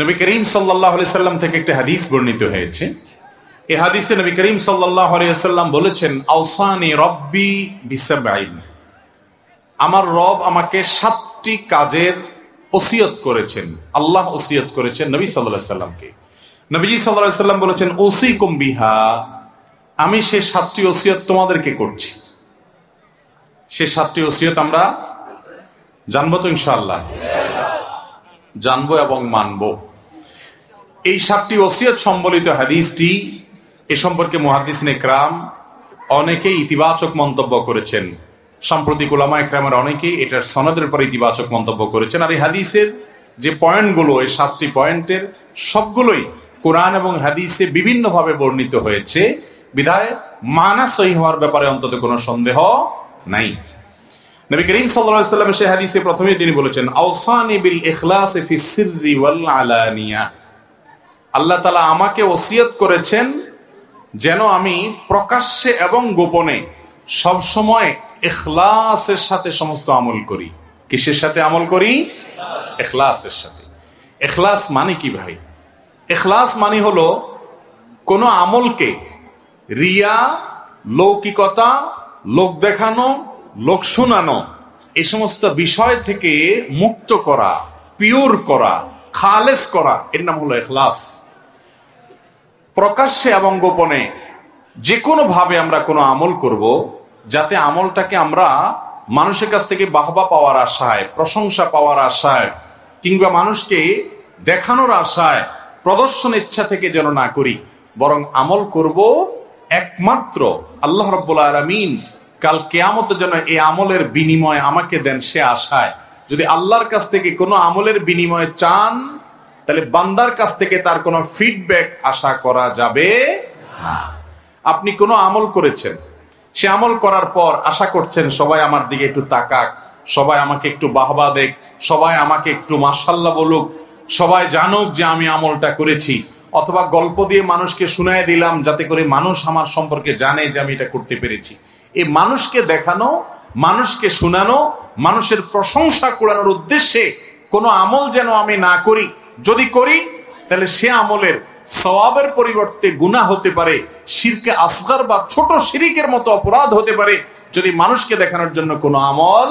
নবী করিম সাল্লাহ সাল্লাম থেকে একটি হাদিস বর্ণিত হয়েছে এ হাদিসে নবী করিম সাল্লাহ আলিয়াল্লাম বলেছেন আউসানি রব্বি বিশ্বাইন আমার রব আমাকে সাতটি কাজের ওসিয়ত করেছেন আল্লাহ ওসিয়ত করেছেন নবী সাল্লাহ সাল্লামকে নবীজি সাল্লাহ সাল্লাম বলেছেন ওসি কুম্বিহা আমি সে সাতটি ওসিয়ত তোমাদেরকে করছি সে সাতটি ওসিয়ত আমরা জানবো তো ইনশাল্লাহ জানব এবং মানব এই সাতটি ওসিয়ত সম্বলিত হাদিসটি এ সম্পর্কে মহাদিস নেকরাম অনেকেই ইতিবাচক মন্তব্য করেছেন সাম্প্রতিক ওলামা একরামের অনেকেই এটার সনদের পরে ইতিবাচক মন্তব্য করেছেন আর এই হাদিসের যে পয়েন্টগুলো এই সাতটি পয়েন্টের সবগুলোই কোরআন এবং হাদিসে বিভিন্নভাবে বর্ণিত হয়েছে বিধায় মানা সহি হওয়ার ব্যাপারে অন্তত কোনো সন্দেহ নাই নবী করিম সাল্লাল্লাহু আলাইহি সে হাদিসে প্রথমে তিনি বলেছেন আওসানি বিল ইখলাস ফি সিররি ওয়াল আলানিয়া আল্লাহ তাআলা আমাকে ওসিয়ত করেছেন যেন আমি প্রকাশ্যে এবং গোপনে সব সময় ইখলাসের সাথে সমস্ত আমল করি কিসের সাথে আমল করি এখলাসের সাথে এখলাস মানে কি ভাই এখলাস মানে হলো কোনো আমলকে রিয়া লৌকিকতা লোক দেখানো লোক শোনানো এই সমস্ত বিষয় থেকে মুক্ত করা পিওর করা খালেস করা এর নাম হলো এখলাস প্রকাশ্যে এবং গোপনে যে কোনোভাবে আমরা কোনো আমল করব যাতে আমলটাকে আমরা মানুষের কাছ থেকে বাহবা পাওয়ার আশায় প্রশংসা পাওয়ার আশায় কিংবা মানুষকে দেখানোর আশায় প্রদর্শন ইচ্ছা থেকে যেন না করি বরং আমল করব একমাত্র আল্লাহ রব্বুল আলমিন কাল কেয়ামতের জন্য এই আমলের বিনিময় আমাকে দেন সে আশায় যদি আল্লাহর কাছ থেকে কোনো আমলের বিনিময় চান তাহলে বান্দার কাছ থেকে তার কোনো ফিডব্যাক আশা করা যাবে আপনি কোনো আমল করেছেন সে আমল করার পর আশা করছেন সবাই আমার দিকে একটু তাকাক সবাই আমাকে একটু বাহবা দেখ সবাই আমাকে একটু মাসাল্লা বলুক সবাই জানুক যে আমি আমলটা করেছি অথবা গল্প দিয়ে মানুষকে শুনায় দিলাম যাতে করে মানুষ আমার সম্পর্কে জানে যে আমি এটা করতে পেরেছি এই মানুষকে দেখানো মানুষকে শোনানো মানুষের প্রশংসা কুড়ানোর উদ্দেশ্যে কোনো আমল যেন আমি না করি যদি করি তাহলে সে আমলের সবাবের পরিবর্তে গুণা হতে পারে শিরকে আসগার বা ছোট শিরিকের মতো অপরাধ হতে পারে যদি মানুষকে দেখানোর জন্য কোনো আমল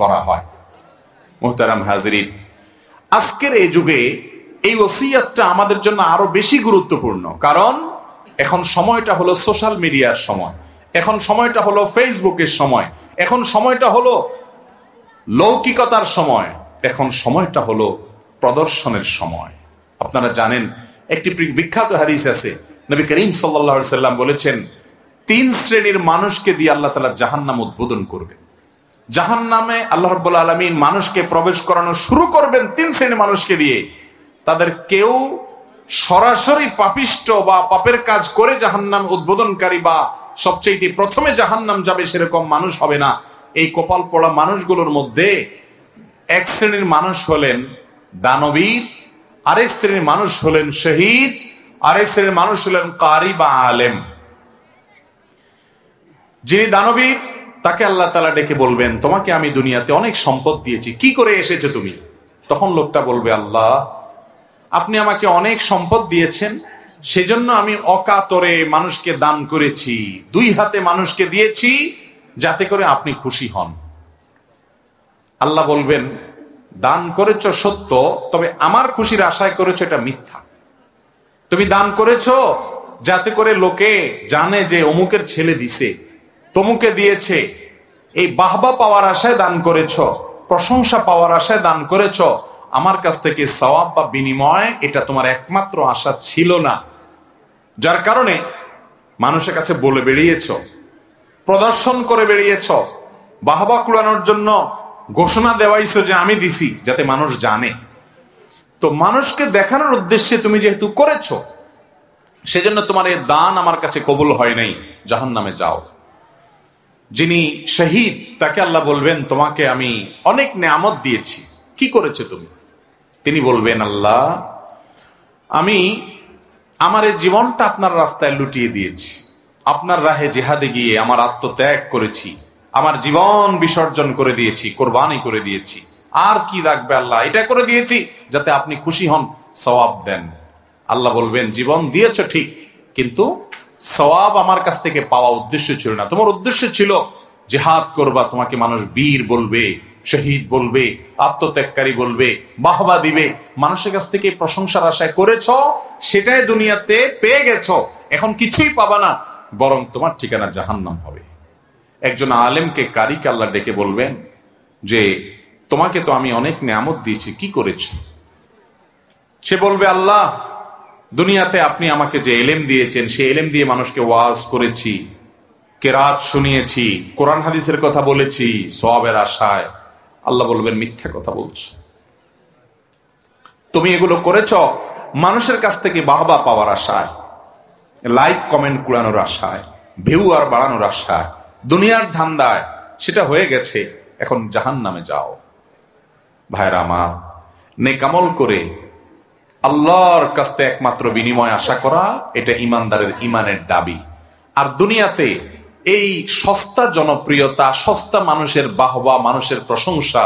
করা হয় মোহতারাম হাজরিন আজকের এই যুগে এই ওসিয়াতটা আমাদের জন্য আরো বেশি গুরুত্বপূর্ণ কারণ এখন সময়টা হলো সোশ্যাল মিডিয়ার সময় এখন সময়টা হলো ফেসবুকের সময় এখন সময়টা হলো লৌকিকতার সময় এখন সময়টা হলো প্রদর্শনের সময় আপনারা জানেন একটি বিখ্যাত হারিস আছে নবী করিম সাল্লা সাল্লাম বলেছেন তিন শ্রেণীর মানুষকে দিয়ে আল্লাহ তালা জাহান্নাম উদ্বোধন করবেন জাহান নামে আল্লাহ রব্বুল আলমিন মানুষকে প্রবেশ করানো শুরু করবেন তিন শ্রেণীর মানুষকে দিয়ে তাদের কেউ সরাসরি পাপিষ্ট বা পাপের কাজ করে জাহান্নাম উদ্বোধনকারী বা সবচেয়ে প্রথমে জাহান নাম যাবে সেরকম মানুষ হবে না এই কপাল পড়া মানুষগুলোর মধ্যে এক শ্রেণীর মানুষ হলেন দানবীর আরেক শ্রেণীর মানুষ হলেন শহীদ আরেক শ্রেণীর মানুষ হলেন কারি বা আলেম যিনি দানবীর তাকে আল্লাহ তালা ডেকে বলবেন তোমাকে আমি দুনিয়াতে অনেক সম্পদ দিয়েছি কি করে এসেছো তুমি তখন লোকটা বলবে আল্লাহ আপনি আমাকে অনেক সম্পদ দিয়েছেন সেজন্য আমি অকাতরে মানুষকে দান করেছি দুই হাতে মানুষকে দিয়েছি যাতে করে আপনি খুশি হন আল্লাহ বলবেন দান করেছ সত্য তবে আমার খুশির আশায় করেছ এটা মিথ্যা তুমি দান করেছ যাতে করে লোকে জানে যে অমুকের ছেলে দিছে তমুকে দিয়েছে এই বাহবা পাওয়ার আশায় দান করেছ প্রশংসা পাওয়ার আশায় দান করেছ আমার কাছ থেকে সওয়াব বা বিনিময় এটা তোমার একমাত্র আশা ছিল না যার কারণে মানুষের কাছে বলে বেরিয়েছ প্রদর্শন করে বেরিয়েছ বাহবা কুড়ানোর জন্য ঘোষণা দেওয়াইছ যে আমি দিছি যাতে মানুষ জানে তো মানুষকে দেখানোর উদ্দেশ্যে তুমি যেহেতু করেছ সেজন্য তোমার এই দান আমার কাছে কবুল হয় নাই জাহান নামে যাও যিনি শহীদ তাকে আল্লাহ বলবেন তোমাকে আমি অনেক নিয়ামত দিয়েছি কি করেছে তুমি তিনি বলবেন আল্লাহ আমি আমার এই জীবনটা আপনার রাস্তায় লুটিয়ে দিয়েছি আপনার রাহে জেহাদে গিয়ে আমার আত্মত্যাগ করেছি আমার জীবন বিসর্জন করে দিয়েছি কোরবানি করে দিয়েছি আর কি রাখবে আল্লাহ এটা করে দিয়েছি যাতে আপনি খুশি হন সওয়াব দেন আল্লাহ বলবেন জীবন দিয়েছ ঠিক কিন্তু সওয়াব আমার কাছ থেকে পাওয়া উদ্দেশ্য ছিল না তোমার উদ্দেশ্য ছিল জেহাদ করবা তোমাকে মানুষ বীর বলবে শহীদ বলবে আত্মত্যাগকারী বলবে বাহবা দিবে মানুষের কাছ থেকে প্রশংসার আশায় করেছ সেটাই দুনিয়াতে পেয়ে গেছ এখন কিছুই পাবা না বরং তোমার ঠিকানা জাহান্নাম হবে একজন আলেমকে কারিক আল্লাহ ডেকে বলবেন যে তোমাকে তো আমি অনেক নিয়ামত দিয়েছি কি করেছি সে বলবে আল্লাহ দুনিয়াতে আপনি আমাকে যে এলেম দিয়েছেন সে এলেম দিয়ে মানুষকে ওয়াজ করেছি কেরাত শুনিয়েছি কোরআন হাদিসের কথা বলেছি সবের আশায় আল্লাহ বলবেন মিথ্যা কথা বলছ তুমি এগুলো করেছ মানুষের কাছ থেকে বাহবা পাওয়ার আশায় লাইক কমেন্ট কুড়ানোর আশায় ভিউ আর বাড়ানোর আশায় দুনিয়ার ধান্দায় সেটা হয়ে গেছে এখন জাহান নামে যাও ভাইরা আমার নেকামল করে আল্লাহর কাছ থেকে একমাত্র বিনিময় আশা করা এটা ইমানদারের ইমানের দাবি আর দুনিয়াতে এই সস্তা জনপ্রিয়তা সস্তা মানুষের বাহবা মানুষের প্রশংসা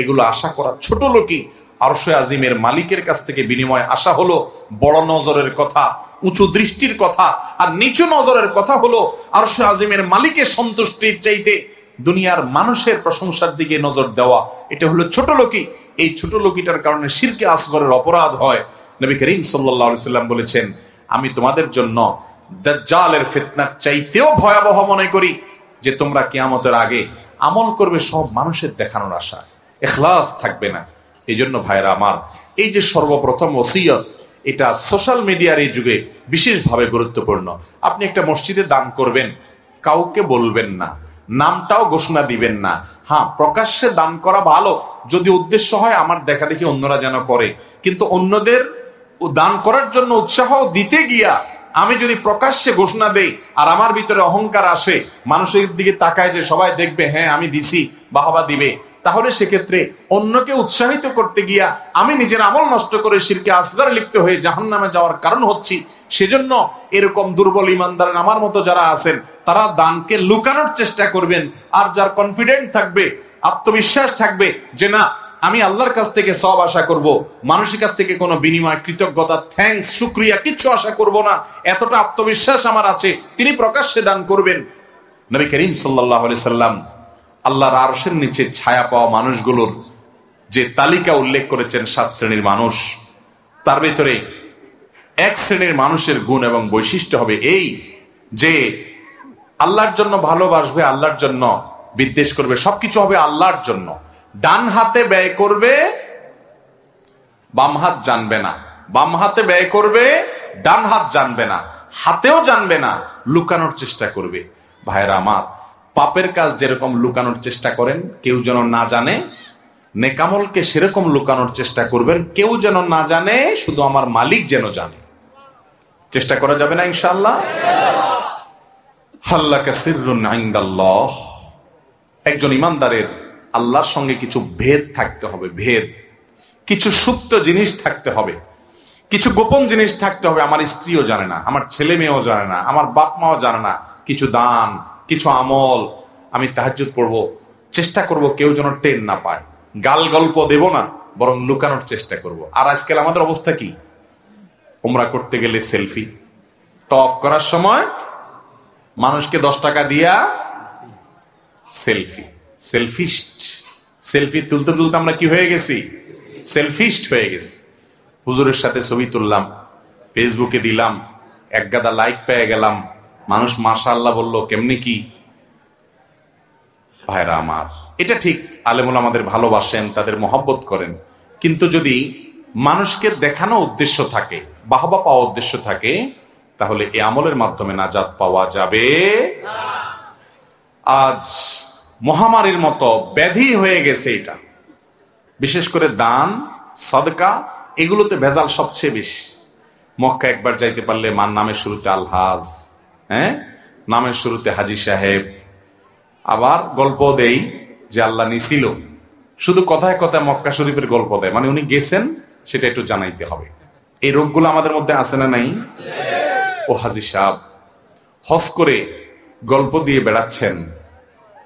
এগুলো আশা করা ছোট লোকই আরশ আজিমের মালিকের কাছ থেকে বিনিময় আশা হলো বড় নজরের কথা উঁচু দৃষ্টির কথা আর নিচু নজরের কথা হলো আরশ আজিমের মালিকের সন্তুষ্টির চাইতে দুনিয়ার মানুষের প্রশংসার দিকে নজর দেওয়া এটা হলো ছোট লোকি এই ছোট লোকিটার কারণে শিরকে আসগরের অপরাধ হয় নবী করিম সাল্লাহ সাল্লাম বলেছেন আমি তোমাদের জন্য দাজ্জালের ফিতনার চাইতেও ভয়াবহ মনে করি যে তোমরা কিয়ামতের আগে আমল করবে সব মানুষের দেখানোর আশা এখলাস থাকবে না এই জন্য ভাইরা আমার এই যে সর্বপ্রথম ওসিয়ত এটা সোশ্যাল মিডিয়ার এই যুগে বিশেষভাবে গুরুত্বপূর্ণ আপনি একটা মসজিদে দান করবেন কাউকে বলবেন না নামটাও ঘোষণা দিবেন না হ্যাঁ প্রকাশ্যে দান করা ভালো যদি উদ্দেশ্য হয় আমার দেখা দেখি অন্যরা যেন করে কিন্তু অন্যদের দান করার জন্য উৎসাহ দিতে গিয়া আমি যদি প্রকাশ্যে ঘোষণা দেই আর আমার ভিতরে অহংকার আসে মানুষের দিকে তাকায় যে সবাই দেখবে হ্যাঁ আমি দিছি বাহবা দিবে তাহলে সেক্ষেত্রে অন্যকে উৎসাহিত করতে গিয়া আমি নিজের আমল নষ্ট করে শিরকে আসগার লিপ্ত হয়ে জাহান নামে যাওয়ার কারণ হচ্ছি সেজন্য এরকম দুর্বল ইমানদারের আমার মতো যারা আছেন তারা দানকে লুকানোর চেষ্টা করবেন আর যার কনফিডেন্ট থাকবে আত্মবিশ্বাস থাকবে যে না আমি আল্লাহর কাছ থেকে সব আশা করব মানুষের কাছ থেকে কোনো বিনিময় কৃতজ্ঞতা থ্যাংকস শুক্রিয়া কিচ্ছু আশা করব না এতটা আত্মবিশ্বাস আমার আছে তিনি প্রকাশ্যে দান করবেন নবী করিম সাল্লাহ সাল্লাম আল্লাহর আরশের নিচে ছায়া পাওয়া মানুষগুলোর যে তালিকা উল্লেখ করেছেন সাত শ্রেণীর মানুষ তার ভিতরে এক শ্রেণীর মানুষের গুণ এবং বৈশিষ্ট্য হবে এই যে আল্লাহর জন্য ভালোবাসবে আল্লাহর জন্য বিদ্বেষ করবে সবকিছু হবে আল্লাহর জন্য ডান হাতে ব্যয় করবে বাম হাত জানবে না বাম হাতে ব্যয় করবে ডান হাত জানবে না হাতেও জানবে না লুকানোর চেষ্টা করবে ভাইরা আমার পাপের কাজ যেরকম লুকানোর চেষ্টা করেন কেউ যেন না জানে নেকামলকে সেরকম লুকানোর চেষ্টা করবেন কেউ যেন না জানে শুধু আমার মালিক যেন জানে চেষ্টা করা যাবে না ইনশাল্লাহ হাল্লাকে সিরুন আইন্দাল্লাহ একজন ইমানদারের আল্লাহর সঙ্গে কিছু ভেদ থাকতে হবে ভেদ কিছু সুপ্ত জিনিস থাকতে হবে কিছু গোপন জিনিস থাকতে হবে আমার স্ত্রীও জানে না আমার ছেলে মেয়েও জানে না আমার বাপ মাও জানে না কিছু দান কিছু আমল আমি তাহাজুদ পড়ব চেষ্টা করব কেউ যেন টেন না পায় গাল গল্প দেব না বরং লুকানোর চেষ্টা করব। আর আজকাল আমাদের অবস্থা কি ওমরা করতে গেলে সেলফি তফ করার সময় মানুষকে দশ টাকা দিয়া সেলফি সেলফিস্ট সেলফি তুলতে তুলতে আমরা কি হয়ে গেছি সেলফিস্ট হয়ে গেছি হুজুরের সাথে ছবি তুললাম ফেসবুকে দিলাম এক গাদা লাইক পেয়ে গেলাম মানুষ মাশা বলল কেমনি কি ভাইরা আমার এটা ঠিক আলেমুল আমাদের ভালোবাসেন তাদের মহব্বত করেন কিন্তু যদি মানুষকে দেখানো উদ্দেশ্য থাকে বাহবা পাওয়া উদ্দেশ্য থাকে তাহলে এ আমলের মাধ্যমে নাজাদ পাওয়া যাবে আজ মহামারীর মতো ব্যাধি হয়ে গেছে এটা বিশেষ করে দান সদকা এগুলোতে ভেজাল সবচেয়ে বেশি মক্কা একবার যাইতে পারলে মার নামের শুরুতে আলহাজ হ্যাঁ নামের শুরুতে হাজি সাহেব আবার গল্প দেই যে আল্লাহ নিছিল শুধু কথায় কথায় মক্কা শরীফের গল্প দেয় মানে উনি গেছেন সেটা একটু জানাইতে হবে এই রোগগুলো আমাদের মধ্যে আছে না নাই ও হাজি সাহেব হস করে গল্প দিয়ে বেড়াচ্ছেন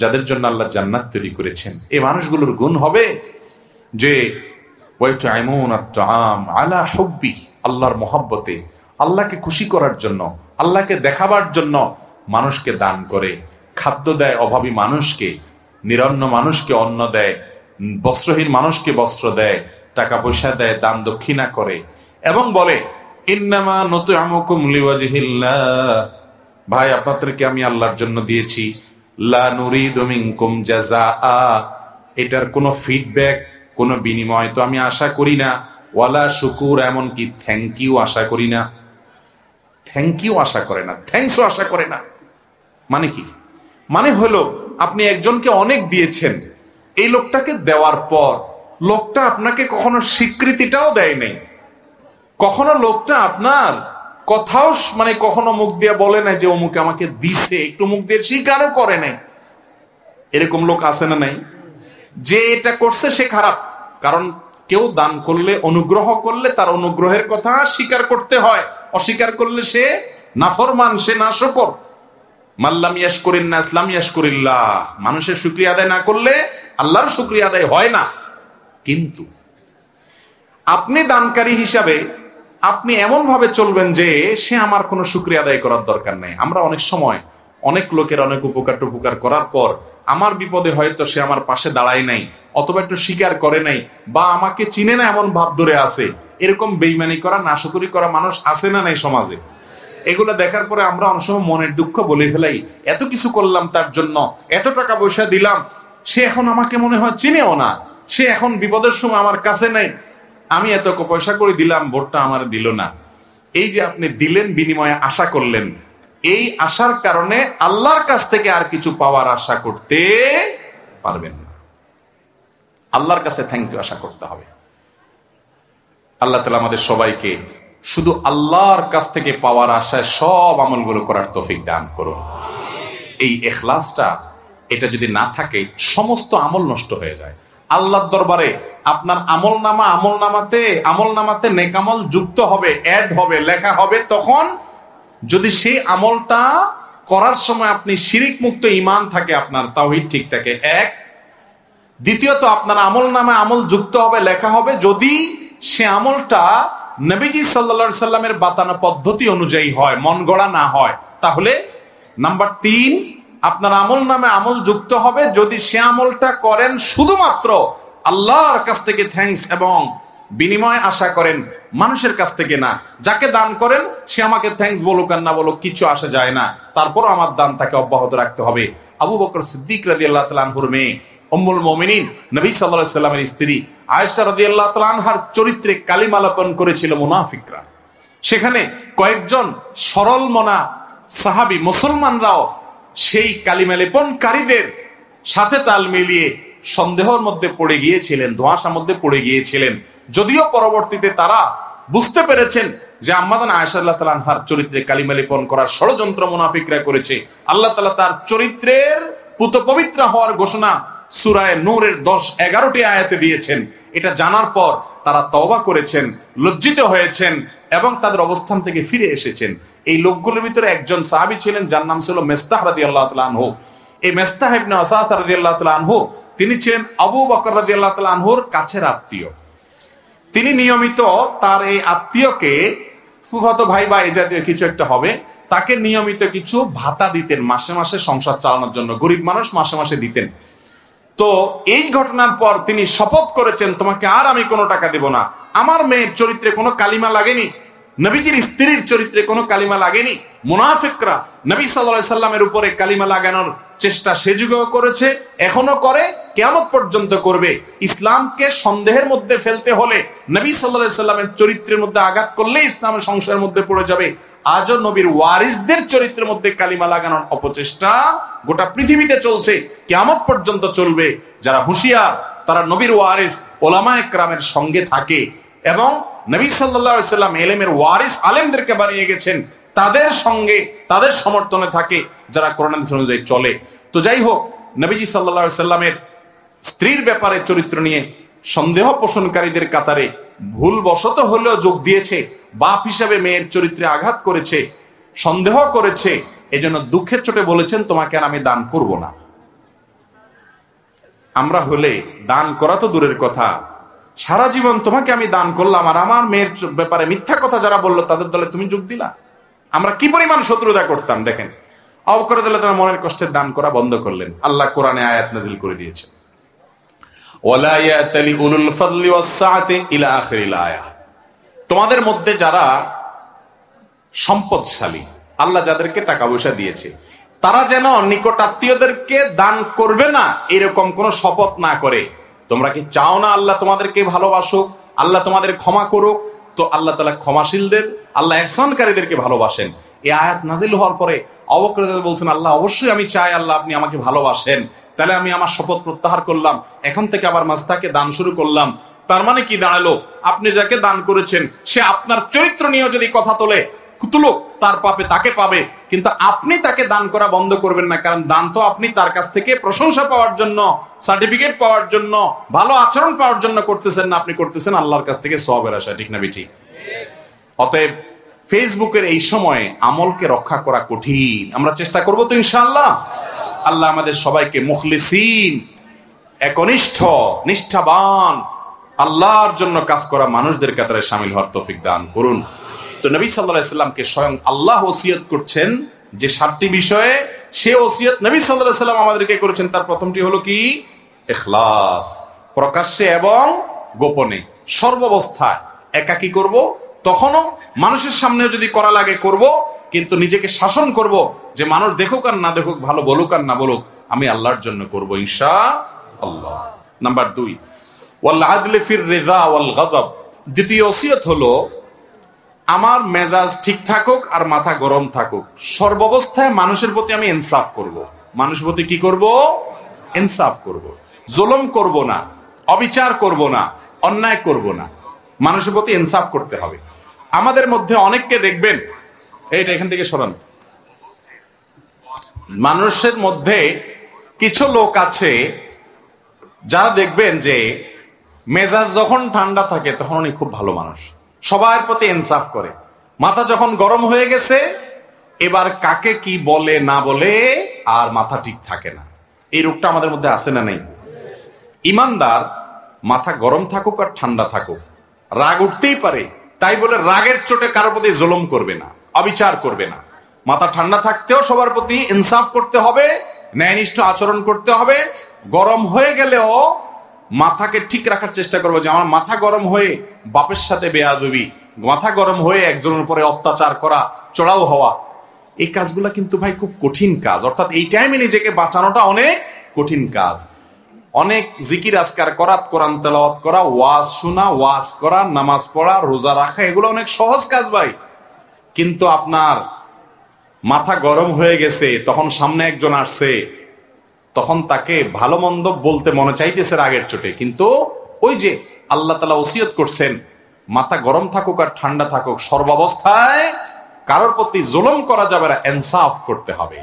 যাদের জন্য আল্লাহ জান্নাত তৈরি করেছেন এই মানুষগুলোর গুণ হবে যে আলা হব্বি আল্লাহর মহব্বতে আল্লাহকে খুশি করার জন্য আল্লাহকে দেখাবার জন্য মানুষকে দান করে খাদ্য দেয় অভাবী মানুষকে নিরন্ন মানুষকে অন্ন দেয় বস্ত্রহীন মানুষকে বস্ত্র দেয় টাকা পয়সা দেয় দান দক্ষিণা করে এবং বলে ইন্নামা নতুন ভাই আপনাদেরকে আমি আল্লাহর জন্য দিয়েছি এটার কোনো ফিডব্যাক কোনো বিনিময় তো আমি আশা করি না ওয়ালা শুকুর এমনকি থ্যাংক ইউ আশা করি না থ্যাংক ইউ আশা করে না থ্যাংকসও আশা করে না মানে কি মানে হলো আপনি একজনকে অনেক দিয়েছেন এই লোকটাকে দেওয়ার পর লোকটা আপনাকে কখনো স্বীকৃতিটাও দেয় নাই কখনো লোকটা আপনার কথাও মানে কখনো মুখ দিয়ে বলে নাই যে অমুকে আমাকে দিছে একটু মুখ দিয়ে স্বীকারও করে নাই এরকম লোক আছে না নাই যে এটা করছে সে খারাপ কারণ কেউ দান করলে অনুগ্রহ করলে তার অনুগ্রহের কথা স্বীকার করতে হয় অস্বীকার করলে সে নাফরমান সে না শকর মাল্লাম ইয়াস করিন না ইসলাম ইয়াস করিল্লাহ মানুষের সুক্রিয়া আদায় না করলে আল্লাহর সুক্রিয়া আদায় হয় না কিন্তু আপনি দানকারী হিসাবে আপনি এমনভাবে চলবেন যে সে আমার কোনো সুক্রিয়া আদায় করার দরকার নেই আমরা অনেক সময় অনেক লোকের অনেক উপকার টুপকার করার পর আমার বিপদে হয়তো সে আমার পাশে দাঁড়ায় নাই অথবা একটু স্বীকার করে নাই বা আমাকে চিনে না এমন ভাব ধরে আছে এরকম বেইমানি করা নাশকরি করা মানুষ আসে না নাই সমাজে এগুলো দেখার পরে আমরা অনেক সময় মনের দুঃখ বলে ফেলাই এত কিছু করলাম তার জন্য এত টাকা পয়সা দিলাম সে এখন আমাকে মনে হয় চিনেও না সে এখন বিপদের সময় আমার কাছে নাই আমি এত পয়সা করে দিলাম ভোটটা আমার দিল না এই যে আপনি দিলেন বিনিময়ে আশা করলেন এই আশার কারণে আল্লাহর কাছ থেকে আর কিছু পাওয়ার আশা করতে পারবেন না আল্লাহর কাছে থ্যাংক ইউ আশা করতে হবে আল্লাহ তালা আমাদের সবাইকে শুধু আল্লাহর কাছ থেকে পাওয়ার আশায় সব আমলগুলো করার তফিক দান করুন এই এখলাসটা এটা যদি না থাকে সমস্ত আমল নষ্ট হয়ে যায় আল্লাহর দরবারে আপনার আমল নামা আমল নামাতে আমল নামাতে নেকামল যুক্ত হবে অ্যাড হবে লেখা হবে তখন যদি সেই আমলটা করার সময় আপনি শিরিক মুক্ত ইমান থাকে আপনার তাওহিদ ঠিক থাকে এক দ্বিতীয়ত আপনার আমল নামে আমল যুক্ত হবে লেখা হবে যদি সে আমলটা নবীজি সাল্লা সাল্লামের বাতানো পদ্ধতি অনুযায়ী হয় মন গড়া না হয় তাহলে নাম্বার তিন আপনার আমল নামে আমল যুক্ত হবে যদি সে আমলটা করেন শুধুমাত্র আল্লাহর কাছ থেকে থ্যাংকস এবং বিনিময় আশা করেন মানুষের কাছ থেকে না যাকে দান করেন সে আমাকে থ্যাংকস বলুক আর না বলুক কিছু আসা যায় না তারপর আমার দান তাকে অব্যাহত রাখতে হবে আবু বকর সিদ্দিক রাজি আল্লাহ তালহুর মেয়ে অম্বুল মমিনিন নবী সাল্লা সাল্লামের স্ত্রী আয়েশা রাজি আল্লাহ তালানহার চরিত্রে কালিমালাপন করেছিল মুনাফিকরা সেখানে কয়েকজন সরল মনা সাহাবি মুসলমানরাও সেই কালিমা লেপনকারীদের সাথে তাল মিলিয়ে সন্দেহর মধ্যে পড়ে গিয়েছিলেন ধোঁয়াশার মধ্যে পড়ে গিয়েছিলেন যদিও পরবর্তীতে তারা বুঝতে পেরেছেন যে আম্মাদান আয়সাল্লাহ তালানহার চরিত্রে কালিমা লেপন করার ষড়যন্ত্র মুনাফিকরা করেছে আল্লাহ তালা তার চরিত্রের পুত পবিত্র হওয়ার ঘোষণা সুরায় নূরের দশ এগারোটি আয়াতে দিয়েছেন এটা জানার পর তারা তওবা করেছেন লজ্জিত হয়েছেন এবং তাদের অবস্থান থেকে ফিরে এসেছেন এই লোকগুলোর ভিতরে একজন সাহাবি ছিলেন যার নাম ছিল মেস্তাহ রাজি আল্লাহ আনহু এই মেস্তাহ ইবনে আসাদ রাজি আল্লাহ আনহু তিনি ছিলেন আবু বকর রাজি আল্লাহ আনহুর কাছের আত্মীয় তিনি নিয়মিত তার এই আত্মীয়কে ফুফাতো ভাই বা এ জাতীয় কিছু একটা হবে তাকে নিয়মিত কিছু ভাতা দিতেন মাসে মাসে সংসার চালানোর জন্য গরিব মানুষ মাসে মাসে দিতেন তো এই ঘটনার পর তিনি শপথ করেছেন তোমাকে আর আমি কোনো টাকা দেব না আমার মেয়ের চরিত্রে কোনো কালিমা লাগেনি নবীজির স্ত্রীর চরিত্রে কোনো কালিমা লাগেনি মুনাফিকরা নবী সাল্লাহ সাল্লামের উপরে কালিমা লাগানোর চেষ্টা সে যুগেও করেছে এখনো করে কেমন পর্যন্ত করবে ইসলামকে সন্দেহের মধ্যে ফেলতে হলে নবী সাল্লাহ সাল্লামের চরিত্রের মধ্যে আঘাত করলে ইসলামের সংশয়ের মধ্যে পড়ে যাবে আজও নবীর ওয়ারিসদের চরিত্রের মধ্যে কালিমা লাগানোর অপচেষ্টা গোটা পৃথিবীতে চলছে কেমন পর্যন্ত চলবে যারা হুঁশিয়ার তারা নবীর ওয়ারিস ওলামা একরামের সঙ্গে থাকে এবং নবী সাল্লা সাল্লাম এলেমের ওয়ারিস আলেমদেরকে বানিয়ে গেছেন তাদের সঙ্গে তাদের সমর্থনে থাকে যারা করোনা অনুযায়ী চলে তো যাই হোক নবীজি সাল্লা সাল্লামের স্ত্রীর ব্যাপারে চরিত্র নিয়ে সন্দেহ পোষণকারীদের কাতারে ভুলবশত হলেও যোগ দিয়েছে বাপ হিসাবে মেয়ের চরিত্রে আঘাত করেছে সন্দেহ করেছে এজন্য দুঃখের চোটে বলেছেন তোমাকে আর আমি দান করব না আমরা হলে দান করা তো দূরের কথা সারা জীবন তোমাকে আমি দান করলাম আর আমার মেয়ের ব্যাপারে মিথ্যা কথা যারা বললো তাদের দলে তুমি যোগ দিলা আমরা কি পরিমাণ শত্রুতা করতাম দেখেন অবকর দলে তারা মনের কষ্টে দান করা বন্ধ করলেন আল্লাহ কোরআনে আয়াত নাজিল করে দিয়েছে তোমাদের মধ্যে যারা সম্পদশালী আল্লাহ যাদেরকে টাকা পয়সা দিয়েছে তারা যেন নিকট আত্মীয়দেরকে দান করবে না এরকম কোনো শপথ না করে তোমরা কি চাও না আল্লাহ তোমাদেরকে ভালোবাসুক আল্লাহ তোমাদের ক্ষমা করুক তো আল্লাহ তালা ক্ষমাশীলদের আল্লাহ এহসানকারীদেরকে ভালোবাসেন এই আয়াত নাজিল হওয়ার পরে অবক্রেতা বলছেন আল্লাহ অবশ্যই আমি চাই আল্লাহ আপনি আমাকে ভালোবাসেন তাহলে আমি আমার শপথ প্রত্যাহার করলাম এখন থেকে আবার মাস্তাকে দান শুরু করলাম তার মানে কি দাঁড়ালো আপনি যাকে দান করেছেন সে আপনার চরিত্র নিয়ে যদি কথা তোলে তুলুক তার পাপে তাকে পাবে কিন্তু আপনি তাকে দান করা বন্ধ করবেন না কারণ দান তো আপনি তার কাছ থেকে প্রশংসা পাওয়ার জন্য সার্টিফিকেট পাওয়ার জন্য ভালো আচরণ পাওয়ার জন্য করতেছেন না আপনি করতেছেন আল্লাহর কাছ থেকে সবের আসা ঠিক না বিঠি অতএব ফেসবুকের এই সময়ে আমলকে রক্ষা করা কঠিন আমরা চেষ্টা করব তো ইনশাল্লাহ আল্লাহ আমাদের সবাইকে মুখলিসিন একনিষ্ঠ নিষ্ঠাবান আল্লাহর জন্য কাজ করা মানুষদের কাতারে সামিল হওয়ার তৌফিক দান করুন তো নবী সাল্লাহ সাল্লামকে স্বয়ং আল্লাহ ওসিয়ত করছেন যে সাতটি বিষয়ে সে ওসিয়ত নবী সাল্লাহ সাল্লাম আমাদেরকে করেছেন তার প্রথমটি হলো কি এখলাস প্রকাশ্যে এবং গোপনে সর্বাবস্থায় একাকি করব তখনও মানুষের সামনেও যদি করা লাগে করব কিন্তু নিজেকে শাসন করব যে মানুষ দেখুক আর না দেখুক ভালো বলুক আর না বলুক আমি আল্লাহর জন্য করব ইনশা আল্লাহ নাম্বার দুই ওয়াল আদলে ফির রেজা ওয়াল গজব দ্বিতীয় ওসিয়ত হলো আমার মেজাজ ঠিক থাকুক আর মাথা গরম থাকুক সর্বাবস্থায় মানুষের প্রতি আমি ইনসাফ করব। মানুষের প্রতি কি করব ইনসাফ করব। জোলম করব না অবিচার করব না অন্যায় করব না মানুষের প্রতি ইনসাফ করতে হবে আমাদের মধ্যে অনেককে দেখবেন এইটা এখান থেকে সরান মানুষের মধ্যে কিছু লোক আছে যারা দেখবেন যে মেজাজ যখন ঠান্ডা থাকে তখন উনি খুব ভালো মানুষ সবার প্রতি ইনসাফ করে মাথা যখন গরম হয়ে গেছে এবার কাকে কি বলে না বলে আর মাথা ঠিক থাকে না এই রোগটা আমাদের মধ্যে আসে না নেই ইমানদার মাথা গরম থাকুক আর ঠান্ডা থাকুক রাগ উঠতেই পারে তাই বলে রাগের চোটে কারোর প্রতি জুলম করবে না অবিচার করবে না মাথা ঠান্ডা থাকতেও সবার প্রতি ইনসাফ করতে হবে ন্যায়নিষ্ঠ আচরণ করতে হবে গরম হয়ে গেলেও মাথাকে ঠিক রাখার চেষ্টা করবো যে আমার মাথা গরম হয়ে বাপের সাথে বেয়াদবি মাথা গরম হয়ে একজনের উপরে অত্যাচার করা চড়াও হওয়া এই কাজগুলা কিন্তু ভাই খুব কঠিন কাজ অর্থাৎ এই টাইমে নিজেকে বাঁচানোটা অনেক কঠিন কাজ অনেক জিকির আজকার করাত কোরআন তেলাওয়াত করা ওয়াজ শোনা ওয়াজ করা নামাজ পড়া রোজা রাখা এগুলো অনেক সহজ কাজ ভাই কিন্তু আপনার মাথা গরম হয়ে গেছে তখন সামনে একজন আসছে তখন তাকে ভালো মন্দ বলতে মনে চাইতেছে রাগের চোটে কিন্তু ওই যে আল্লাহ তালা ওসিয়ত করছেন মাথা গরম থাকুক আর ঠান্ডা থাকুক সর্বাবস্থায় কারোর প্রতি জুলম করা যাবে না এনসাফ করতে হবে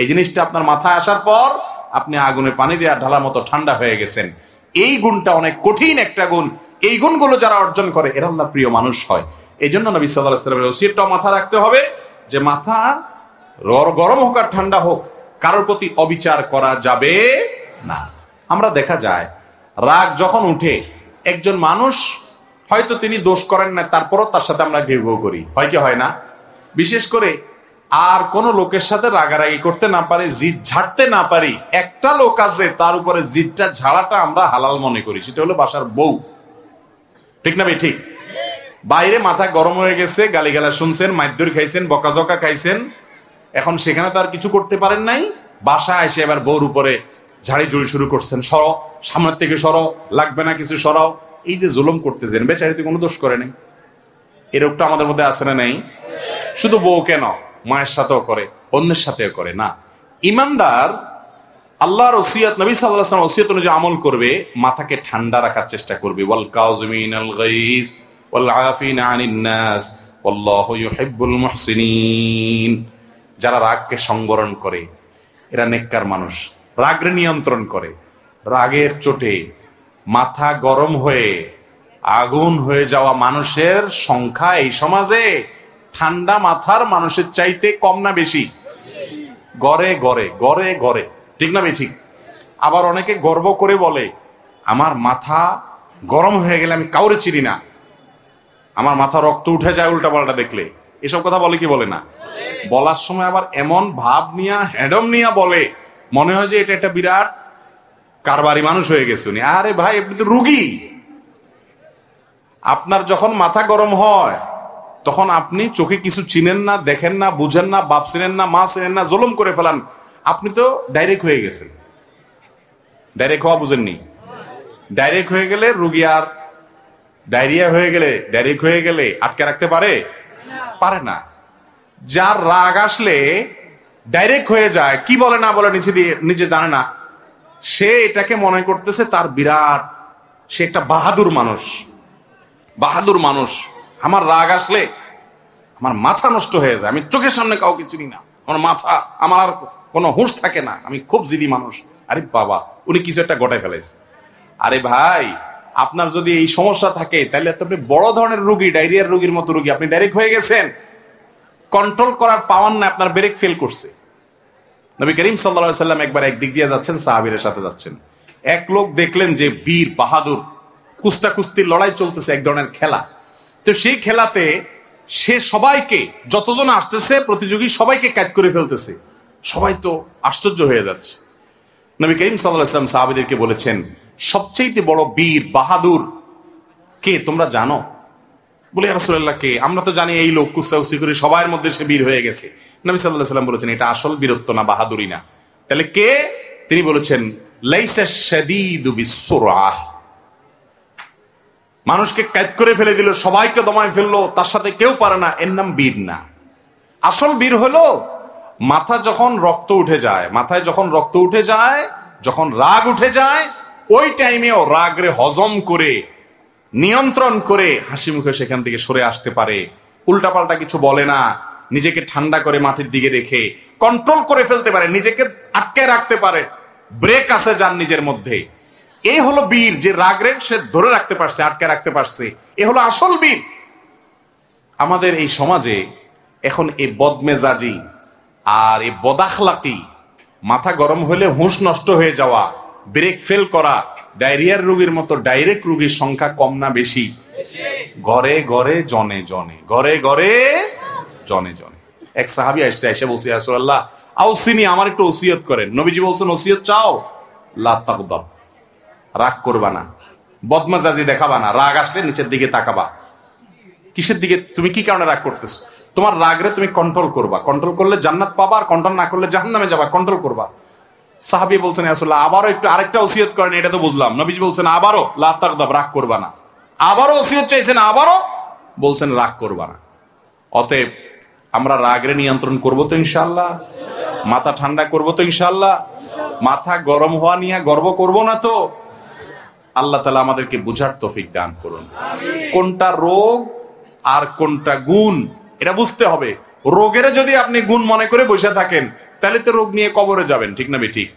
এই জিনিসটা আপনার মাথায় আসার পর আপনি আগুনে পানি দেওয়া ঢালার মতো ঠান্ডা হয়ে গেছেন এই গুণটা অনেক কঠিন একটা গুণ এই গুণগুলো যারা অর্জন করে এরা আল্লাহ প্রিয় মানুষ হয় এই জন্য নবী সাল্লাহ ওসিয়তটাও মাথা রাখতে হবে যে মাথা গরম হোক আর ঠান্ডা হোক কারোর প্রতি অবিচার করা যাবে না আমরা দেখা যায় রাগ যখন উঠে একজন মানুষ হয়তো তিনি দোষ করেন না তারপরও তার সাথে আমরা ঘেউ করি হয় কি হয় না বিশেষ করে আর কোন লোকের সাথে রাগারাগি করতে না পারি জিদ ঝাড়তে না পারি একটা লোক আছে তার উপরে জিদটা ঝাড়াটা আমরা হালাল মনে করি সেটা হলো বাসার বউ ঠিক না ভাই ঠিক বাইরে মাথা গরম হয়ে গেছে গালিগালা শুনছেন মাইদুর খাইছেন বকাঝকা খাইছেন এখন সেখানে তো আর কিছু করতে পারেন নাই বাসা এসে এবার বউর উপরে ঝাড়ি ঝুড়ি শুরু করছেন সর সামনের থেকে সর লাগবে না কিছু সরাও এই যে জুলুম করতেছেন বেচারিতে কোনো দোষ করে নেই এ রোগটা আমাদের মধ্যে আছে না নেই শুধু বউ কেন মায়ের সাথেও করে অন্যের সাথেও করে না ইমানদার আল্লাহর রসিয়াত নবী সাল্লাহ ওসিয়াত অনুযায়ী আমল করবে মাথাকে ঠান্ডা রাখার চেষ্টা করবে ওয়াল কাউজমিন আল গাইস ওয়াল আফিন আনিন নাস যারা রাগকে সংবরণ করে এরা নেককার মানুষ রাগরে নিয়ন্ত্রণ করে রাগের চোটে মাথা গরম হয়ে আগুন হয়ে যাওয়া মানুষের সংখ্যা এই সমাজে ঠান্ডা মাথার মানুষের চাইতে কম না বেশি গড়ে গড়ে গড়ে গড়ে ঠিক না ঠিক আবার অনেকে গর্ব করে বলে আমার মাথা গরম হয়ে গেলে আমি কাউরে চিনি না আমার মাথা রক্ত উঠে যায় পাল্টা দেখলে এসব কথা বলে কি বলে না বলার সময় আবার এমন ভাব নিয়া হ্যাডম নিয়া বলে মনে হয় যে এটা একটা বিরাট কারবারি মানুষ হয়ে গেছে উনি আরে ভাই আপনি তো রুগী আপনার যখন মাথা গরম হয় তখন আপনি চোখে কিছু চিনেন না দেখেন না বুঝেন না বাপ চিনেন না মা চিনেন না জলম করে ফেলান আপনি তো ডাইরেক্ট হয়ে গেছেন ডাইরেক্ট হওয়া বুঝেননি ডাইরেক্ট হয়ে গেলে রুগী আর ডায়রিয়া হয়ে গেলে ডাইরেক্ট হয়ে গেলে আটকে রাখতে পারে পারে না যার রাগ আসলে ডাইরেক্ট হয়ে যায় কি বলে না বলে নিচে দিয়ে নিজে জানে না সে এটাকে মনে করতেছে তার বিরাট সে একটা বাহাদুর মানুষ বাহাদুর মানুষ আমার রাগ আসলে আমার মাথা নষ্ট হয়ে যায় আমি চোখের সামনে কাউকে চিনি না আমার মাথা আমার আর কোনো হুঁশ থাকে না আমি খুব জিদি মানুষ আরে বাবা উনি কিছু একটা গটায় ফেলাইছে আরে ভাই আপনার যদি এই সমস্যা থাকে তাহলে আপনি বড় ধরনের রুগী ডায়রিয়ার রুগীর মতো রুগী আপনি ডাইরেক্ট হয়ে গেছেন কন্ট্রোল করার পাওয়ার না আপনার ব্রেক ফেল করছে নবী করিম সাল্লা সাল্লাম একবার একদিক দিয়ে যাচ্ছেন সাহাবিরের সাথে যাচ্ছেন এক লোক দেখলেন যে বীর বাহাদুর কুস্তা কুস্তির লড়াই চলতেছে এক ধরনের খেলা তো সেই খেলাতে সে সবাইকে যতজন আসতেছে প্রতিযোগী সবাইকে ক্যাচ করে ফেলতেছে সবাই তো আশ্চর্য হয়ে যাচ্ছে নবী করিম সাল্লাহ সাল্লাম সাহাবিদেরকে বলেছেন সবচেয়ে বড় বীর বাহাদুর কে তোমরা জানো বলে রসুল্লাহ কে আমরা তো জানি এই লোক কুস্তাউস্তি করে সবাই মধ্যে সে বীর হয়ে গেছে নবী সাল্লাহ সাল্লাম বলেছেন এটা আসল বীরত্ব না বাহাদুরি না তাহলে কে তিনি বলেছেন মানুষকে কায়দ করে ফেলে দিল সবাইকে দমায় ফেললো তার সাথে কেউ পারে না এর নাম বীর না আসল বীর হলো মাথা যখন রক্ত উঠে যায় মাথায় যখন রক্ত উঠে যায় যখন রাগ উঠে যায় ওই টাইমেও রাগরে হজম করে নিয়ন্ত্রণ করে হাসি মুখে সেখান থেকে সরে আসতে পারে উল্টাপাল্টা কিছু বলে না নিজেকে ঠান্ডা করে মাটির দিকে রেখে কন্ট্রোল করে ফেলতে পারে নিজেকে আটকে রাখতে পারে ব্রেক আছে যার নিজের মধ্যে এই হলো বীর যে রাগরে সে ধরে রাখতে পারছে আটকে রাখতে পারছে এ হলো আসল বীর আমাদের এই সমাজে এখন এই বদমেজাজি আর এই বদাখলাকি মাথা গরম হলে হুঁশ নষ্ট হয়ে যাওয়া ব্রেক ফেল করা ডায়রিয়ার রোগীর মতো ডাইরেক্ট রোগীর সংখ্যা কম না বেশি ঘরে ঘরে জনে জনে ঘরে ঘরে জনে জনে এক সাহাবি আসছে এসে বলছে আসল্লাহ আউসিনি আমার একটু ওসিয়ত করেন নবীজি বলছেন ওসিয়ত চাও লাতাকদব রাগ করবা না বদমাজাজি দেখাবা না রাগ আসলে নিচের দিকে তাকাবা কিসের দিকে তুমি কি কারণে রাগ করতেছ তোমার রাগরে তুমি কন্ট্রোল করবা কন্ট্রোল করলে জান্নাত পাবা আর কন্ট্রোল না করলে জাহান্নামে যাবা কন্ট্রোল করবা সাহাবি বলছেন আসলে আবারও একটু আরেকটা ওসিয়ত করেন এটা তো বুঝলাম নবীজ বলছেন আবারও লাতাকদাব রাগ করবা না আবারও ওসিয়ত চাইছেন আবারও বলছেন রাগ করবা না অতএব আমরা রাগরে নিয়ন্ত্রণ করবো তো ইনশাল্লাহ মাথা ঠান্ডা করবো তো ইনশাল্লাহ মাথা গরম হওয়া নিয়ে গর্ব করব না তো আল্লাহ তালা আমাদেরকে বুঝার তফিক দান করুন কোনটা রোগ আর কোনটা গুণ এটা বুঝতে হবে রোগের যদি আপনি গুণ মনে করে বসে থাকেন তাহলে তো রোগ নিয়ে কবরে যাবেন ঠিক না ঠিক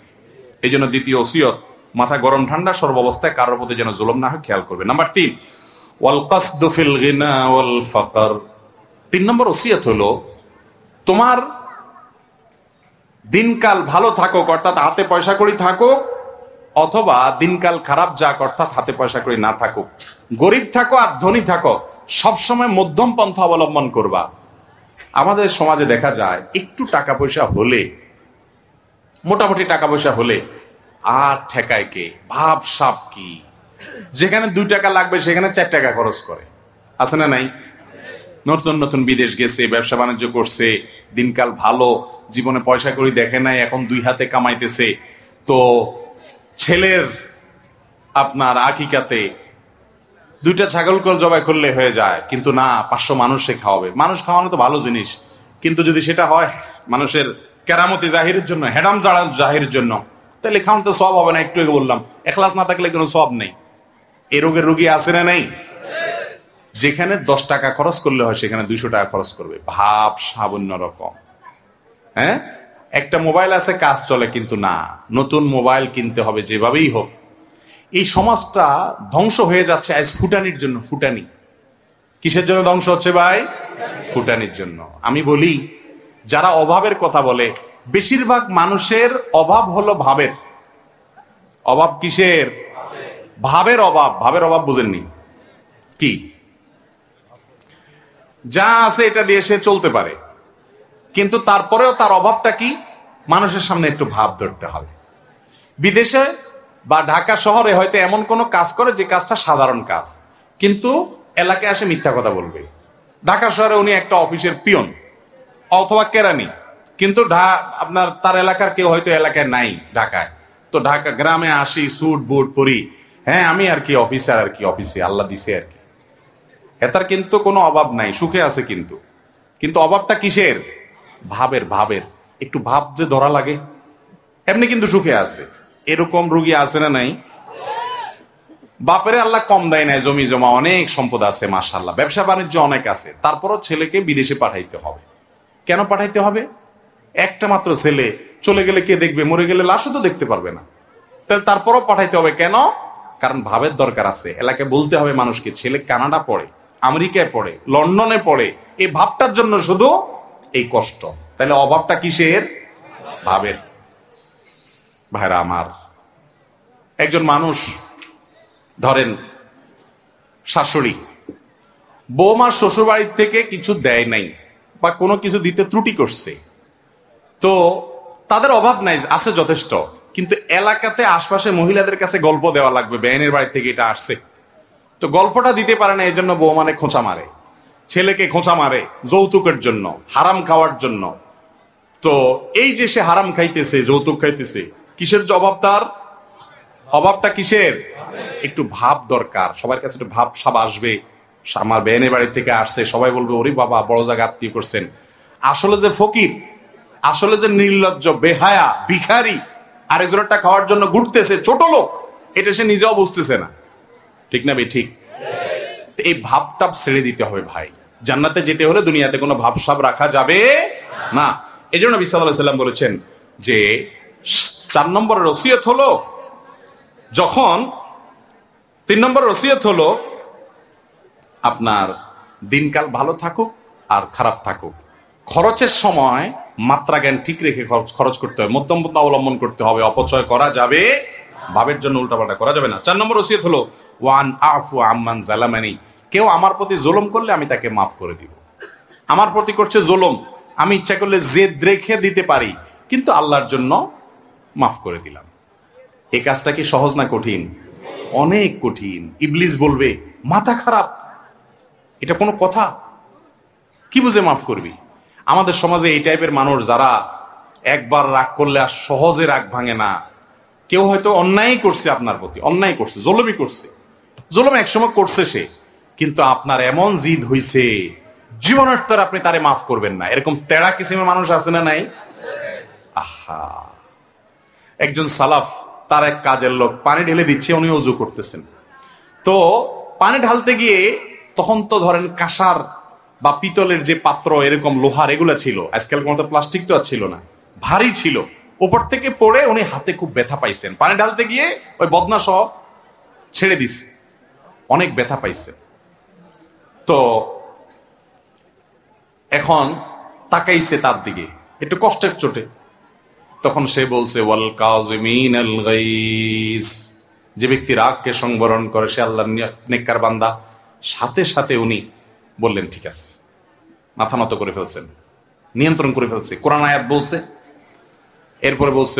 এই জন্য দ্বিতীয় ওসিয়ত মাথা গরম ঠান্ডা সর্ব অবস্থায় কারোর প্রতি যেন জুলম না হয় খেয়াল করবে নাম্বার তিন তিন নম্বর ওসিয়ত হলো তোমার দিনকাল ভালো থাকুক অর্থাৎ হাতে পয়সা করি থাকুক অথবা দিনকাল খারাপ যাক অর্থাৎ হাতে পয়সা করি না থাকুক গরিব থাকো আর ধনী থাকো সবসময় মধ্যম পন্থা অবলম্বন করবা আমাদের সমাজে দেখা যায় একটু টাকা পয়সা হলে মোটামুটি টাকা পয়সা হলে আর ঠেকায় কে ভাব সাপ কি যেখানে দুই টাকা লাগবে সেখানে চার টাকা খরচ করে আছে না নাই নতুন নতুন বিদেশ গেছে ব্যবসা বাণিজ্য করছে দিনকাল ভালো জীবনে পয়সা করি দেখে নাই এখন দুই হাতে কামাইতেছে তো ছেলের আপনার আকিকাতে দুইটা ছাগল কল জবাই করলে হয়ে যায় কিন্তু না পাঁচশো মানুষে খাওয়াবে মানুষ খাওয়ানো তো ভালো জিনিস কিন্তু যদি সেটা হয় মানুষের কেরামতি জাহিরের জন্য হেডাম জাড়া জাহিরের জন্য তাহলে খাওয়ানো তো সব হবে না একটু বললাম এখলাস না থাকলে কোনো সব নেই এ রোগের রুগী আছে না নেই যেখানে দশ টাকা খরচ করলে হয় সেখানে দুইশো টাকা খরচ করবে ভাব সাবন্য রকম হ্যাঁ একটা মোবাইল আছে কাজ চলে কিন্তু না নতুন মোবাইল কিনতে হবে যেভাবেই হোক এই সমাজটা ধ্বংস হয়ে যাচ্ছে আজ ফুটানির জন্য ফুটানি কিসের জন্য ধ্বংস হচ্ছে ভাই ফুটানির জন্য আমি বলি যারা অভাবের কথা বলে বেশিরভাগ মানুষের অভাব হলো ভাবের অভাব কিসের ভাবের অভাব ভাবের অভাব বোঝেননি কি যা আছে এটা দিয়ে সে চলতে পারে কিন্তু তারপরেও তার অভাবটা কি মানুষের সামনে একটু ভাব ধরতে হবে বিদেশে বা ঢাকা শহরে হয়তো এমন কোনো কাজ করে যে কাজটা সাধারণ কাজ কিন্তু এলাকায় আসে মিথ্যা কথা বলবে ঢাকা শহরে উনি একটা অফিসের পিয়ন অথবা কেরানি কিন্তু আপনার তার এলাকার কেউ হয়তো এলাকায় নাই ঢাকায় তো ঢাকা গ্রামে আসি স্যুট বুট পরি হ্যাঁ আমি আর কি অফিসার আর কি অফিসে আল্লাহ দিছে আর কি এতার কিন্তু কোনো অভাব নাই সুখে আছে কিন্তু কিন্তু অভাবটা কিসের ভাবের ভাবের একটু ভাব যে ধরা লাগে এমনি কিন্তু সুখে আছে এরকম রুগী আছে না নাই বাপের আল্লাহ কম দেয় নাই জমি জমা অনেক সম্পদ আছে মাসাল্লাহ ব্যবসা বাণিজ্য অনেক আছে তারপরও ছেলেকে বিদেশে পাঠাইতে হবে কেন পাঠাইতে হবে একটা মাত্র ছেলে চলে গেলে কে দেখবে মরে গেলে লাশও তো দেখতে পারবে না তাহলে তারপরও পাঠাইতে হবে কেন কারণ ভাবের দরকার আছে এলাকে বলতে হবে মানুষকে ছেলে কানাডা পড়ে আমেরিকায় পড়ে লন্ডনে পড়ে এই ভাবটার জন্য শুধু এই কষ্ট তাহলে অভাবটা কিসের ভাবের ভাইরা আমার একজন মানুষ ধরেন শাশুড়ি বৌমার শ্বশুর বাড়ির থেকে কিছু দেয় নাই বা কোনো কিছু দিতে ত্রুটি করছে তো তাদের অভাব নাই আছে যথেষ্ট কিন্তু এলাকাতে আশপাশে মহিলাদের কাছে গল্প দেওয়া লাগবে বেহনের বাড়ি থেকে এটা আসছে তো গল্পটা দিতে পারে না এই জন্য মানে খোঁচা মারে ছেলেকে খোঁচা মারে যৌতুকের জন্য হারাম খাওয়ার জন্য তো এই যে সে হারাম খাইতেছে যৌতুক খাইতেছে কিসের জবাব তার অভাবটা কিসের একটু ভাব দরকার সবার কাছে একটু ভাব সাব আসবে আমার বেনে বাড়ি থেকে আসছে সবাই বলবে ওরে বাবা বড় জায়গা আত্মীয় করছেন আসলে যে ফকির আসলে যে নির্লজ্জ বেহায়া ভিখারি আর আরেকজনেরটা খাওয়ার জন্য ঘুরতেছে ছোট লোক এটা সে নিজেও বুঝতেছে না ঠিক না বে ঠিক এই ভাবটা ছেড়ে দিতে হবে ভাই জান্নাতে যেতে হলে দুনিয়াতে কোনো ভাবসাব রাখা যাবে না এই জন্য বিসাল্লাহ সাল্লাম বলেছেন যে চার নম্বরের রসিয়ত হলো যখন তিন নম্বর রসিয়ত হলো আপনার দিনকাল ভালো থাকুক আর খারাপ থাকুক খরচের সময় মাত্রা জ্ঞান ঠিক রেখে খরচ খরচ করতে হবে মধ্যম অবলম্বন করতে হবে অপচয় করা যাবে ভাবের জন্য উল্টাপাল্টা করা যাবে না চার নম্বর রসিয়ত হলো ওয়ান আফু আম্মান জালামানি কেউ আমার প্রতি জোলম করলে আমি তাকে মাফ করে দিব আমার প্রতি করছে জোলম আমি ইচ্ছা করলে জেদ রেখে দিতে পারি কিন্তু আল্লাহর জন্য মাফ করে দিলাম এ কাজটা কি সহজ না কঠিন অনেক কঠিন ইবলিস বলবে মাথা খারাপ এটা কোনো কথা কি বুঝে মাফ করবি আমাদের সমাজে এই টাইপের মানুষ যারা একবার রাগ করলে আর সহজে রাগ ভাঙে না কেউ হয়তো অন্যায় করছে আপনার প্রতি অন্যায় করছে জলমি করছে এক একসময় করছে সে কিন্তু আপনার এমন জিদ হইছে জীবনার্থর আপনি তারে মাফ করবেন না এরকম তেড়া কিসিমের মানুষ আছে না নাই আহা একজন সালাফ তার এক কাজের লোক পানি ঢেলে দিচ্ছে উনি অজু করতেছেন তো পানি ঢালতে গিয়ে তখন তো ধরেন কাঁসার বা পিতলের যে পাত্র এরকম লোহার এগুলো ছিল আজকাল কোনো প্লাস্টিক তো আর ছিল না ভারী ছিল উপর থেকে পড়ে উনি হাতে খুব ব্যথা পাইছেন পানি ঢালতে গিয়ে ওই বদনা সহ ছেড়ে দিছে অনেক ব্যথা পাইছে তো এখন তাকাইছে তার দিকে একটু কষ্টের চোটে তখন সে বলছে ওয়াল কাজমিন গাইস যে ব্যক্তি রাগকে সংবরণ করে সে আল্লাহ নেককার বান্দা সাথে সাথে উনি বললেন ঠিক আছে মাথা নত করে ফেলছেন নিয়ন্ত্রণ করে ফেলছে কোরআন আয়াত বলছে এরপরে বলছে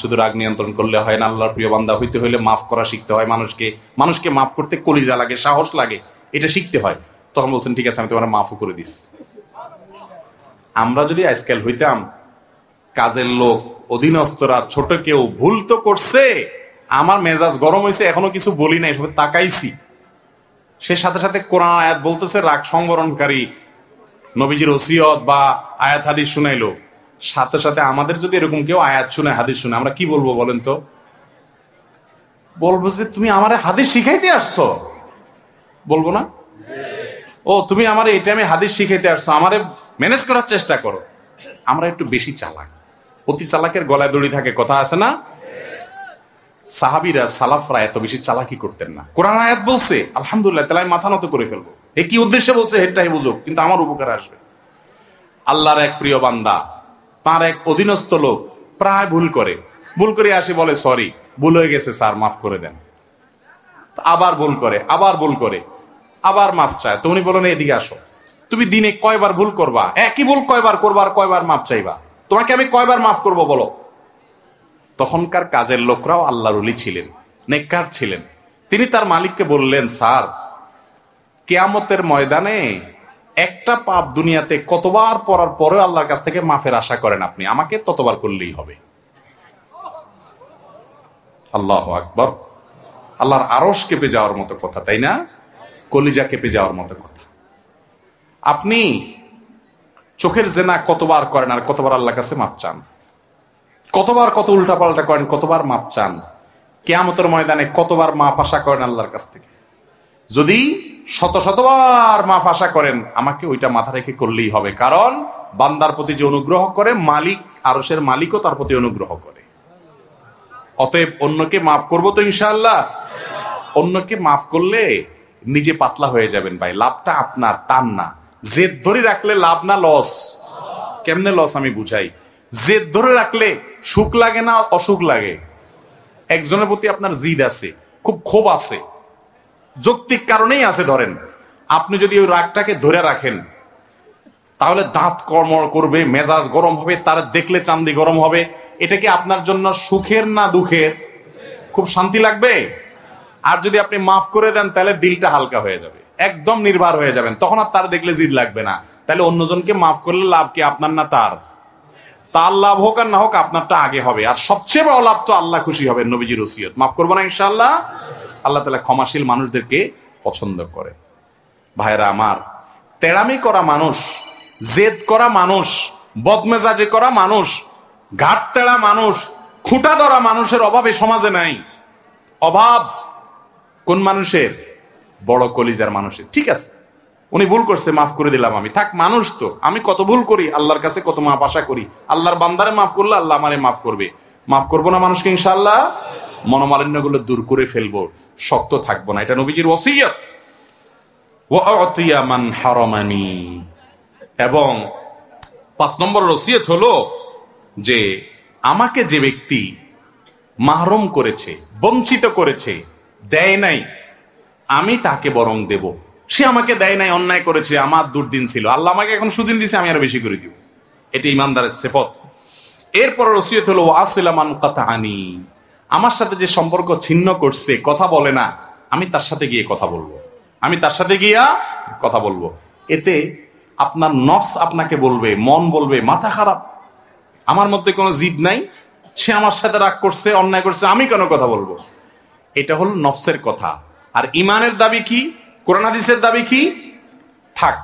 শুধু রাগ নিয়ন্ত্রণ করলে হয় না আল্লাহর প্রিয় বান্দা হইতে হইলে মাফ করা শিখতে হয় মানুষকে মানুষকে মাফ করতে কলিজা লাগে সাহস লাগে এটা শিখতে হয় তখন বলছেন ঠিক আছে আমি তোমার মাফও করে দিস আমরা যদি আজকাল হইতাম কাজের লোক অধীনস্থরা ছোট কেউ ভুল তো করছে আমার মেজাজ গরম হয়েছে এখনো কিছু বলি নাই সবাই তাকাইছি সে সাথে সাথে কোরআন আয়াত বলতেছে রাগ সংবরণকারী নবীজির ওসিয়ত বা আয়াত হাদিস শুনাইলো সাথে সাথে আমাদের যদি এরকম কেউ আয়াত শুনে হাদিস শুনে আমরা কি বলবো বলেন তো বলবো যে তুমি আমার হাদিস শিখাইতে আসছো বলবো না ও তুমি আমার এই টাইমে হাদিস শিখাইতে আসছো আমার ম্যানেজ করার চেষ্টা করো আমরা একটু বেশি চালাক অতি চালাকের গলায় দড়ি থাকে কথা আছে না সাহাবিরা সালাফরা এত বেশি চালাকি করতেন না কোরআন আয়াত বলছে আলহামদুলিল্লাহ তাহলে আমি মাথা নত করে ফেলবো এ কি উদ্দেশ্যে বলছে হেডটাই বুঝুক কিন্তু আমার উপকার আসবে আল্লাহর এক প্রিয় বান্দা তার এক অধীনস্থ লোক প্রায় ভুল করে ভুল করে আসে বলে সরি ভুল হয়ে গেছে স্যার মাফ করে দেন আবার ভুল করে আবার ভুল করে আবার মাপ চায় তো উনি বলেন এদিকে আসো তুমি দিনে কয়বার ভুল করবা একই ভুল কয়বার করবার কয়বার মাপ চাইবা তোমাকে আমি কয়বার মাফ করব বলো তখনকার কাজের লোকরাও আল্লাহর উলি ছিলেন নেককার ছিলেন তিনি তার মালিককে বললেন স্যার কেয়ামতের ময়দানে একটা পাপ দুনিয়াতে কতবার পড়ার পরেও আল্লাহর কাছ থেকে মাফের আশা করেন আপনি আমাকে ততবার করলেই হবে আল্লাহ আকবর আল্লাহর আরস কেঁপে যাওয়ার মতো কথা তাই না কলিজা কেঁপে যাওয়ার মতো কথা আপনি চোখের জেনা কতবার করেন আর কতবার আল্লাহ কাছে মাপ চান কতবার কত উল্টাপাল্টা করেন কতবার মাপ চান কেয়ামতের ময়দানে কতবার মাপ আশা করেন আল্লাহর কাছ থেকে যদি শত শতবার মাফ আশা করেন আমাকে ওইটা মাথা রেখে করলেই হবে কারণ বান্দার প্রতি যে অনুগ্রহ করে মালিক আরসের মালিকও তার প্রতি অনুগ্রহ করে অতএব অন্যকে মাফ করবো তো ইনশাল্লাহ অন্যকে মাফ করলে নিজে পাতলা হয়ে যাবেন ভাই লাভটা আপনার তার না জেদ ধরে রাখলে লাভ না লস কেমনে লস আমি বুঝাই জেদ ধরে রাখলে সুখ লাগে না অসুখ লাগে একজনের প্রতি আপনার জিদ আছে খুব ক্ষোভ আছে যৌক্তিক কারণেই আছে ধরেন আপনি যদি ওই রাগটাকে ধরে রাখেন তাহলে দাঁত কর্ম করবে মেজাজ গরম হবে তার দেখলে চান্দি গরম হবে এটা কি আপনার জন্য সুখের না দুঃখের খুব শান্তি লাগবে আর যদি আপনি মাফ করে দেন তাহলে দিলটা হালকা হয়ে যাবে একদম নির্ভর হয়ে যাবেন তখন আর তার দেখলে জিদ লাগবে না তাহলে অন্যজনকে মাফ করলে লাভ কি আপনার না তার তার লাভ হোক আর না হোক আপনারটা আগে হবে আর সবচেয়ে বড় লাভ তো আল্লাহ খুশি হবে নবীজির ওসিয়ত মাফ করবো না ইনশাল্লাহ আল্লাহ তালা ক্ষমাশীল মানুষদেরকে পছন্দ করে ভাইরা আমার তেড়ামি করা মানুষ জেদ করা মানুষ বদমেজাজে করা মানুষ ঘাট তেড়া মানুষ খুঁটা ধরা মানুষের অভাবে সমাজে নাই অভাব কোন মানুষের বড় কলিজার মানুষের ঠিক আছে উনি ভুল করছে মাফ করে দিলাম আমি থাক মানুষ তো আমি কত ভুল করি আল্লাহর কাছে কত মাফ আশা করি আল্লাহর বান্দারে মাফ করলে আল্লাহ আমারে মাফ করবে মাফ করবো না মানুষকে ইনশাল্লাহ মনোমালিন্যগুলো দূর করে ফেলবো শক্ত থাকবো না এটা নবীজির ওসিয়ত মান হারমানি এবং পাঁচ নম্বর রসিয়ত হলো যে আমাকে যে ব্যক্তি মাহরম করেছে বঞ্চিত করেছে দেয় নাই আমি তাকে বরং দেব সে আমাকে দেয় নাই অন্যায় করেছে আমার দুর্দিন ছিল আল্লাহ আমাকে এখন সুদিন দিছে আমি আরো বেশি করে দিব এটি ইমানদারের সেপথ এরপর রসিয়ত হলো ওয়াসিলামান কথা আনি আমার সাথে যে সম্পর্ক ছিন্ন করছে কথা বলে না আমি তার সাথে গিয়ে কথা বলবো আমি তার সাথে গিয়া কথা বলবো এতে আপনার নফস আপনাকে বলবে মন বলবে মাথা খারাপ আমার মধ্যে কোনো জিদ নাই সে আমার সাথে রাগ করছে অন্যায় করছে আমি কেন কথা বলবো এটা হল নফসের কথা আর ইমানের দাবি কি হাদিসের দাবি কি থাক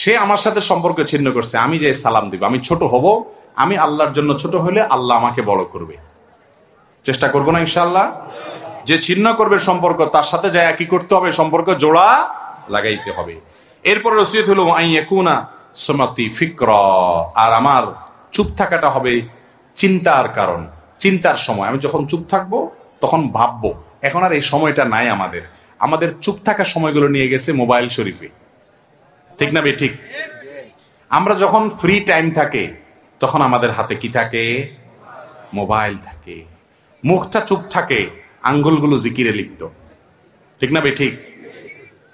সে আমার সাথে সম্পর্ক ছিন্ন করছে আমি যে সালাম দিব আমি ছোট হব আমি আল্লাহর জন্য ছোট হলে আল্লাহ আমাকে বড় করবে চেষ্টা করবো না ইনশাল্লাহ যে ছিন্ন করবে সম্পর্ক তার সাথে যায় কি করতে হবে সম্পর্ক জোড়া লাগাইতে হবে এরপর রসিদ হলো আইয়াকুনা সমাতি ফিক্র আর আমার চুপ থাকাটা হবে চিন্তার কারণ চিন্তার সময় আমি যখন চুপ থাকবো তখন ভাববো এখন আর এই সময়টা নাই আমাদের আমাদের চুপ থাকা সময়গুলো নিয়ে গেছে মোবাইল শরীফে ঠিক না বে ঠিক আমরা যখন ফ্রি টাইম থাকে তখন আমাদের হাতে কি থাকে মোবাইল থাকে মুখটা চুপ থাকে আঙ্গুলগুলো জিকিরে লিপ্ত ঠিক না বে ঠিক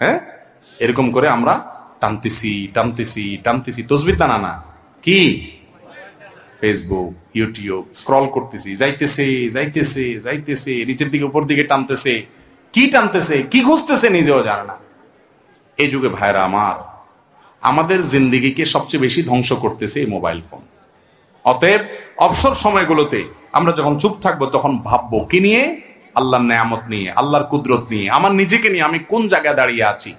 হ্যাঁ এরকম করে আমরা টানতেছি টানতেছি টানতেছি তসবির দানা না কি ফেসবুক ইউটিউব স্ক্রল করতেছি যাইতেছে যাইতেছে যাইতেছে নিচের দিকে উপর দিকে টানতেছে কি টানতেছে কি খুঁজতেছে নিজেও জানে না এই যুগে ভাইরা আমার আমাদের জিন্দিগিকে সবচেয়ে বেশি ধ্বংস করতেছে এই মোবাইল ফোন অতএব অবসর সময়গুলোতে আমরা যখন চুপ থাকবো তখন ভাববো কি নিয়ে আল্লাহর নেয়ামত নিয়ে আল্লাহর কুদরত নিয়ে আমার নিজেকে নিয়ে আমি কোন জায়গায় দাঁড়িয়ে আছি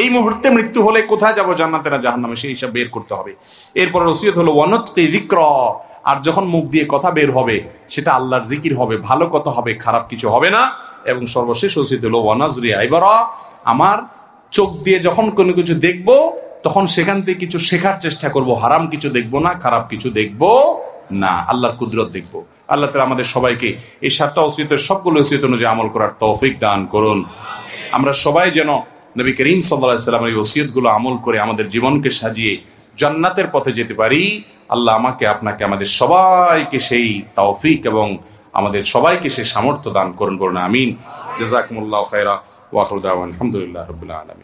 এই মুহূর্তে মৃত্যু হলে কোথায় যাব জান্নাতে না জাহান্নামে সেই হিসাব বের করতে হবে এরপর রসিয়ত হলো ওয়ানতকে জিক্র আর যখন মুখ দিয়ে কথা বের হবে সেটা আল্লাহর জিকির হবে ভালো কথা হবে খারাপ কিছু হবে না এবং সর্বশেষ রসিয়ত হলো ওয়ানাজরি আইবারা আমার চোখ দিয়ে যখন কোনো কিছু দেখব তখন সেখান থেকে কিছু শেখার চেষ্টা করব হারাম কিছু দেখব না খারাপ কিছু দেখব না আল্লাহর কুদরত দেখব আল্লাহ তালা আমাদের সবাইকে এই সাতটা অসিতের সবগুলো অসিত অনুযায়ী আমল করার তৌফিক দান করুন আমরা সবাই যেন নবী করিম সাল্লাহ এই ওসিয়তগুলো আমল করে আমাদের জীবনকে সাজিয়ে জান্নাতের পথে যেতে পারি আল্লাহ আমাকে আপনাকে আমাদের সবাইকে সেই তৌফিক এবং আমাদের সবাইকে সেই সামর্থ্য দান করুন করুন আমিন জাজাকুমুল্লাহ খায়রা ওয়াকুল আলহামদুলিল্লাহ রবিল্লা